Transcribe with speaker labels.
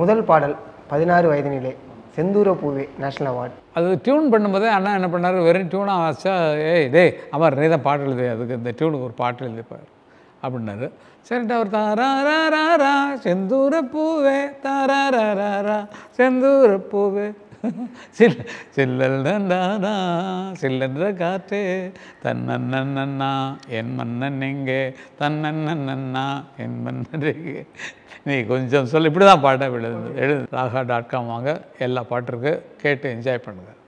Speaker 1: முதல் பாடல் பதினாறு வயது நிலை செந்தூர பூவே நேஷனல் அவார்டு
Speaker 2: அது டியூன் பண்ணும்போதே அண்ணா என்ன பண்ணார் வெறும் டியூனாக ஆச்சா ஏய் டே அவர் நிறைய தான் பாட்டு எழுது அதுக்கு இந்த டியூனுக்கு ஒரு பாட்டு எழுதிப்பார்
Speaker 3: அப்படின்னாரு சரிட்டு அவர் தாரா ரா செந்தூர பூவே தாரா ரா செந்தூர பூவே
Speaker 2: சில் சில்லல் தானா சில்லன்ற காற்றே தன்னண்ணா என் மன்னன் எங்கே தன்னண்ணா என் மன்னன் எங்கே நீ கொஞ்சம் சொல்லி இப்படி தான் பாட்டை எழுது எழுது ராகா டாட் காம் வாங்க எல்லா பாட்டு இருக்குது கேட்டு என்ஜாய் பண்ணுங்கள்